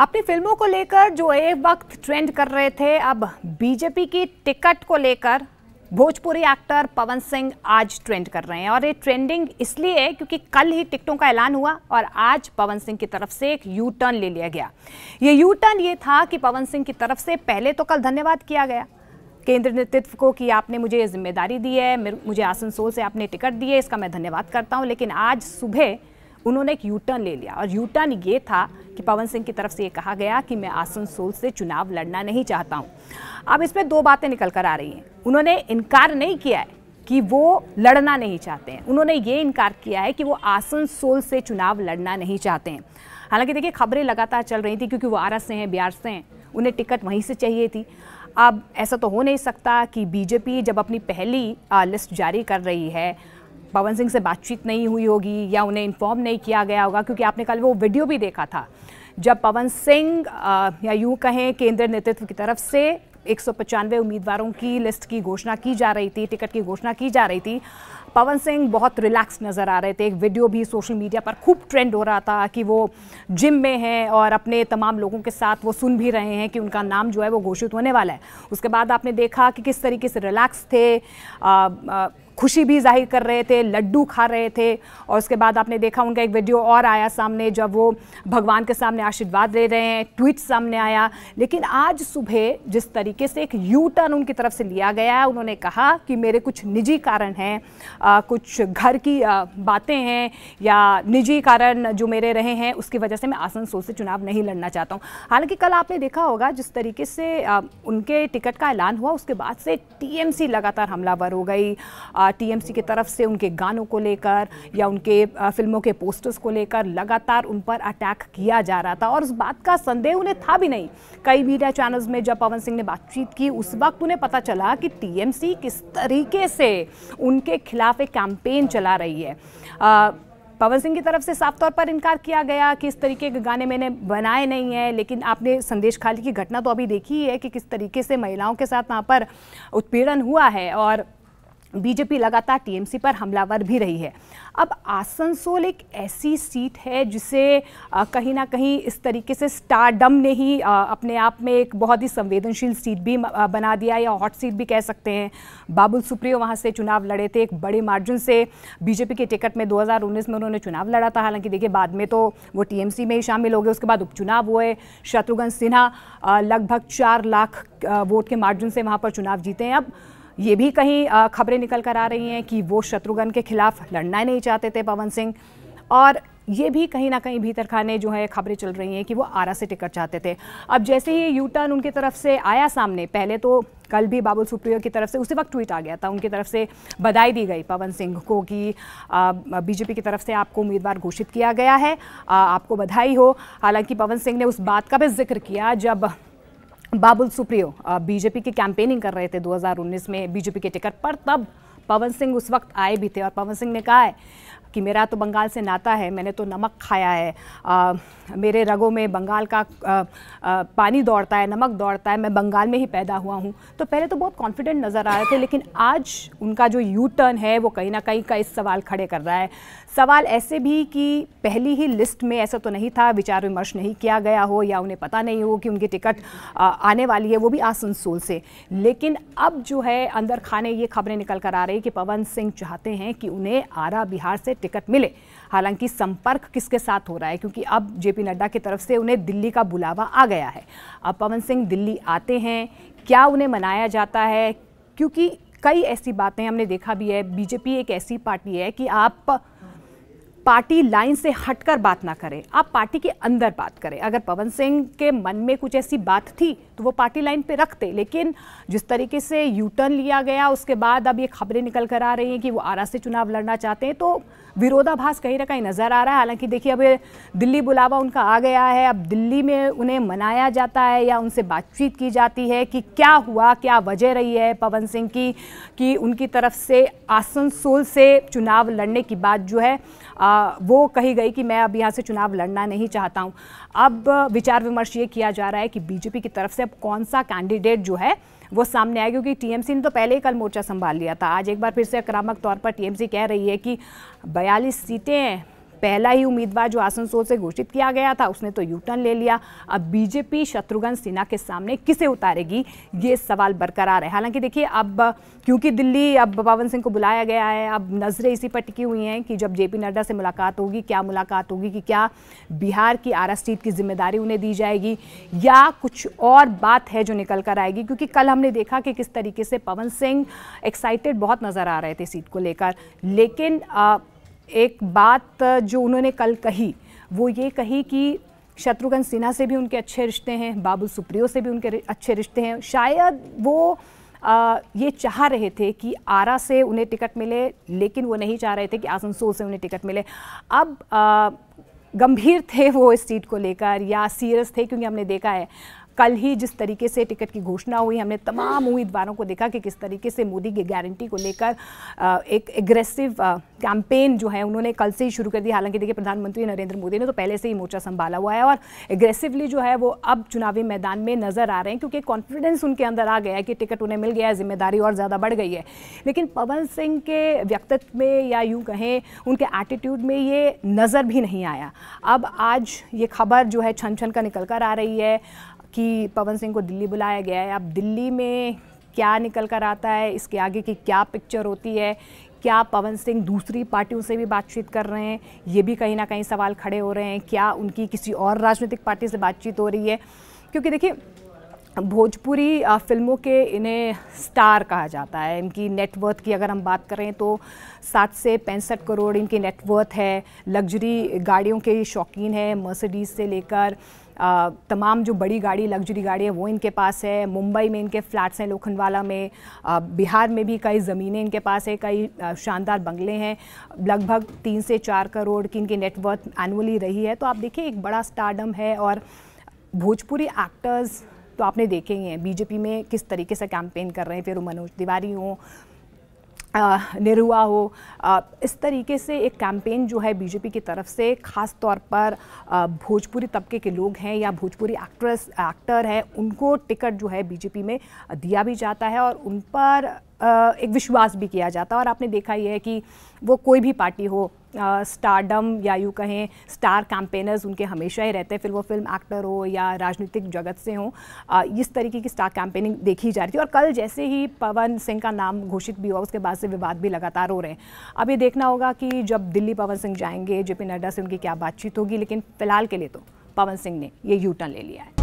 अपनी फिल्मों को लेकर जो एक वक्त ट्रेंड कर रहे थे अब बीजेपी की टिकट को लेकर भोजपुरी एक्टर पवन सिंह आज ट्रेंड कर रहे हैं और ये ट्रेंडिंग इसलिए है क्योंकि कल ही टिकटों का ऐलान हुआ और आज पवन सिंह की तरफ से एक यू टर्न ले लिया गया ये यू टर्न ये था कि पवन सिंह की तरफ से पहले तो कल धन्यवाद किया गया केंद्र नेतृत्व को कि आपने मुझे ये जिम्मेदारी दी है मुझे आसनसोल से आपने टिकट दी है इसका मैं धन्यवाद करता हूँ लेकिन आज सुबह उन्होंने एक यूटर्न ले लिया और यूटर्न ये था कि पवन सिंह की तरफ से ये कहा गया कि मैं आसनसोल से चुनाव लड़ना नहीं चाहता हूँ अब इसमें दो बातें निकल कर आ रही हैं उन्होंने इनकार नहीं किया है कि वो लड़ना नहीं चाहते हैं उन्होंने ये इनकार किया है कि वो आसनसोल से चुनाव लड़ना नहीं चाहते हैं हालांकि देखिए खबरें लगातार चल रही थी क्योंकि वो आरस से हैं बिहार से हैं उन्हें टिकट वहीं से चाहिए थी अब ऐसा तो हो नहीं सकता कि बीजेपी जब अपनी पहली लिस्ट जारी कर रही है पवन सिंह से बातचीत नहीं हुई होगी या उन्हें इन्फॉर्म नहीं किया गया होगा क्योंकि आपने कल वो वीडियो भी देखा था जब पवन सिंह या यूँ कहें केंद्रीय नेतृत्व की तरफ से एक उम्मीदवारों की लिस्ट की घोषणा की जा रही थी टिकट की घोषणा की जा रही थी पवन सिंह बहुत रिलैक्स नज़र आ रहे थे एक वीडियो भी सोशल मीडिया पर खूब ट्रेंड हो रहा था कि वो जिम में हैं और अपने तमाम लोगों के साथ वो सुन भी रहे हैं कि उनका नाम जो है वो घोषित होने वाला है उसके बाद आपने देखा कि किस तरीके से रिलैक्स थे आ, आ, खुशी भी जाहिर कर रहे थे लड्डू खा रहे थे और उसके बाद आपने देखा उनका एक वीडियो और आया सामने जब वो भगवान के सामने आशीर्वाद ले रहे हैं ट्वीट सामने आया लेकिन आज सुबह जिस तरीके से एक यू टर्न उनकी तरफ से लिया गया है उन्होंने कहा कि मेरे कुछ निजी कारण हैं कुछ घर की बातें हैं या निजी कारण जो मेरे रहे हैं उसकी वजह से मैं आसनसोल से चुनाव नहीं लड़ना चाहता हूँ हालांकि कल आपने देखा होगा जिस तरीके से उनके टिकट का ऐलान हुआ उसके बाद से टीएमसी लगातार हमलावर हो गई टीएमसी की तरफ से उनके गानों को लेकर या उनके फिल्मों के पोस्टर्स को लेकर लगातार उन पर अटैक किया जा रहा था और उस बात का संदेह उन्हें था भी नहीं कई मीडिया चैनल्स में जब पवन सिंह ने बातचीत की उस वक्त उन्हें पता चला कि टीएमसी किस तरीके से उनके खिलाफ एक कैंपेन चला रही है आ, पवन सिंह की तरफ से साफ तौर पर इनकार किया गया कि इस तरीके के गाने मैंने बनाए नहीं हैं लेकिन आपने संदेश खाली की घटना तो अभी देखी है कि किस तरीके से महिलाओं के साथ वहाँ पर उत्पीड़न हुआ है और बीजेपी लगातार टीएमसी पर हमलावर भी रही है अब आसनसोल एक ऐसी सीट है जिसे कहीं ना कहीं इस तरीके से स्टारडम ने ही अपने आप में एक बहुत ही संवेदनशील सीट भी बना दिया या हॉट सीट भी कह सकते हैं बाबुल सुप्रियो वहाँ से चुनाव लड़े थे एक बड़े मार्जिन से बीजेपी के टिकट में 2019 में उन्होंने चुनाव लड़ा था हालांकि देखिए बाद में तो वो टी में ही शामिल हो गए उसके बाद उपचुनाव हुए शत्रुघ्न सिन्हा लगभग चार लाख वोट के मार्जिन से वहाँ पर चुनाव जीते हैं अब ये भी कहीं खबरें निकल कर आ रही हैं कि वो शत्रुघ्न के खिलाफ लड़ना नहीं चाहते थे पवन सिंह और ये भी कहीं ना कहीं भीतर खाने जो है खबरें चल रही हैं कि वो आरा से टिकट चाहते थे अब जैसे ही यू टर्न उनकी तरफ से आया सामने पहले तो कल भी बाबुल सुप्रियो की तरफ से उसी वक्त ट्वीट आ गया था उनकी तरफ से बधाई दी गई पवन सिंह को कि बीजेपी की तरफ से आपको उम्मीदवार घोषित किया गया है आ, आपको बधाई हो हालांकि पवन सिंह ने उस बात का भी जिक्र किया जब बाबुल सुप्रियो बीजेपी की कैंपेनिंग कर रहे थे 2019 में बीजेपी के टिकट पर तब पवन सिंह उस वक्त आए भी थे और पवन सिंह ने कहा है कि मेरा तो बंगाल से नाता है मैंने तो नमक खाया है आ, मेरे रगों में बंगाल का आ, आ, पानी दौड़ता है नमक दौड़ता है मैं बंगाल में ही पैदा हुआ हूँ तो पहले तो बहुत कॉन्फिडेंट नज़र आ रहे थे लेकिन आज उनका जो यू टर्न है वो कहीं ना कहीं का इस सवाल खड़े कर रहा है सवाल ऐसे भी कि पहली ही लिस्ट में ऐसा तो नहीं था विचार विमर्श नहीं किया गया हो या उन्हें पता नहीं हो कि उनकी टिकट आने वाली है वो भी आसनसोल से लेकिन अब जो है अंदर खाने ये खबरें निकल कर आ रही कि पवन सिंह चाहते हैं कि उन्हें आरा बिहार से टिकट मिले हालांकि संपर्क किसके साथ हो रहा है क्योंकि अब जेपी नड्डा की तरफ से उन्हें दिल्ली का बुलावा आ गया है अब पवन सिंह दिल्ली आते हैं क्या उन्हें मनाया जाता है क्योंकि कई ऐसी बातें हमने देखा भी है बीजेपी एक ऐसी पार्टी है कि आप पार्टी लाइन से हटकर बात ना करें आप पार्टी के अंदर बात करें अगर पवन सिंह के मन में कुछ ऐसी बात थी तो वो पार्टी लाइन पे रखते लेकिन जिस तरीके से यू टर्न लिया गया उसके बाद अब ये खबरें निकल कर आ रही हैं कि वो आरा से चुनाव लड़ना चाहते हैं तो विरोधाभास कहीं ना कहीं नज़र आ रहा है हालांकि देखिए अब दिल्ली बुलावा उनका आ गया है अब दिल्ली में उन्हें मनाया जाता है या उनसे बातचीत की जाती है कि क्या हुआ क्या वजह रही है पवन सिंह की कि उनकी तरफ से आसनसोल से चुनाव लड़ने की बात जो है आ, वो कही गई कि मैं अब यहाँ से चुनाव लड़ना नहीं चाहता हूँ अब विचार विमर्श ये किया जा रहा है कि बीजेपी की तरफ से अब कौन सा कैंडिडेट जो है वो सामने आया क्योंकि टीएमसी ने तो पहले ही कल मोर्चा संभाल लिया था आज एक बार फिर से आक्रामक तौर पर टीएमसी कह रही है कि बयालीस सीटें पहला ही उम्मीदवार जो आसनसोल से घोषित किया गया था उसने तो यूटर्न ले लिया अब बीजेपी शत्रुघ्न सिन्हा के सामने किसे उतारेगी ये सवाल बरकरार है हालांकि देखिए अब क्योंकि दिल्ली अब पवन सिंह को बुलाया गया है अब नज़रें इसी पर टिकी हुई हैं कि जब जेपी नड्डा से मुलाकात होगी क्या मुलाकात होगी कि क्या बिहार की आर सीट की जिम्मेदारी उन्हें दी जाएगी या कुछ और बात है जो निकल कर आएगी क्योंकि कल हमने देखा कि किस तरीके से पवन सिंह एक्साइटेड बहुत नज़र आ रहे थे सीट को लेकर लेकिन एक बात जो उन्होंने कल कही वो ये कही कि शत्रुघ्न सिन्हा से भी उनके अच्छे रिश्ते हैं बाबू सुप्रियो से भी उनके अच्छे रिश्ते हैं शायद वो आ, ये चाह रहे थे कि आरा से उन्हें टिकट मिले लेकिन वो नहीं चाह रहे थे कि आसनसोल से उन्हें टिकट मिले अब आ, गंभीर थे वो इस सीट को लेकर या सीरियस थे क्योंकि हमने देखा है कल ही जिस तरीके से टिकट की घोषणा हुई हमने तमाम उम्मीदवारों को देखा कि किस तरीके से मोदी की गारंटी को लेकर एक एग्रेसिव कैंपेन जो है उन्होंने कल से ही शुरू कर दी हालांकि देखिए प्रधानमंत्री नरेंद्र मोदी ने तो पहले से ही मोर्चा संभाला हुआ है और एग्रेसिवली जो है वो अब चुनावी मैदान में नजर आ रहे हैं क्योंकि कॉन्फिडेंस उनके अंदर आ गया है कि टिकट उन्हें मिल गया है जिम्मेदारी और ज़्यादा बढ़ गई है लेकिन पवन सिंह के व्यक्तित्व में या यूँ कहें उनके एटीट्यूड में ये नज़र भी नहीं आया अब आज ये खबर जो है छन छन का निकल कर आ रही है कि पवन सिंह को दिल्ली बुलाया गया है अब दिल्ली में क्या निकल कर आता है इसके आगे की क्या पिक्चर होती है क्या पवन सिंह दूसरी पार्टियों से भी बातचीत कर रहे हैं ये भी कहीं ना कहीं सवाल खड़े हो रहे हैं क्या उनकी किसी और राजनीतिक पार्टी से बातचीत हो रही है क्योंकि देखिए भोजपुरी फिल्मों के इन्हें स्टार कहा जाता है इनकी नेटवर्थ की अगर हम बात करें तो सात से पैंसठ करोड़ इनकी नेटवर्थ है लग्जरी गाड़ियों के शौकीन है मर्सिडीज़ से लेकर तमाम जो बड़ी गाड़ी लग्जरी गाड़ी है वो इनके पास है मुंबई में इनके फ्लैट्स हैं लोखंडवाला में बिहार में भी कई ज़मीनें इनके पास है कई शानदार बंगले हैं लगभग तीन से चार करोड़ की इनकी नेटवर्थ एनुअली रही है तो आप देखिए एक बड़ा स्टारडम है और भोजपुरी एक्टर्स तो आपने देखे ही हैं बीजेपी में किस तरीके से कैंपेन कर रहे हैं फिर मनोज तिवारी हों निरुआ हो इस तरीके से एक कैंपेन जो है बीजेपी की तरफ से ख़ास तौर पर भोजपुरी तबके के लोग हैं या भोजपुरी एक्ट्रेस एक्टर हैं उनको टिकट जो है बीजेपी में दिया भी जाता है और उन पर एक विश्वास भी किया जाता है और आपने देखा ये है कि वो कोई भी पार्टी हो स्टारडम या यूँ कहें स्टार कैंपेनर्स उनके हमेशा ही रहते हैं फिर वो फिल्म एक्टर हो या राजनीतिक जगत से हो इस तरीके की स्टार कैंपेनिंग देखी जा रही थी और कल जैसे ही पवन सिंह का नाम घोषित भी हुआ उसके बाद से विवाद भी लगातार हो रहे हैं अब ये देखना होगा कि जब दिल्ली पवन सिंह जाएंगे जेपी नड्डा से उनकी क्या बातचीत होगी लेकिन फ़िलहाल के लिए तो पवन सिंह ने ये यू टर्न ले लिया है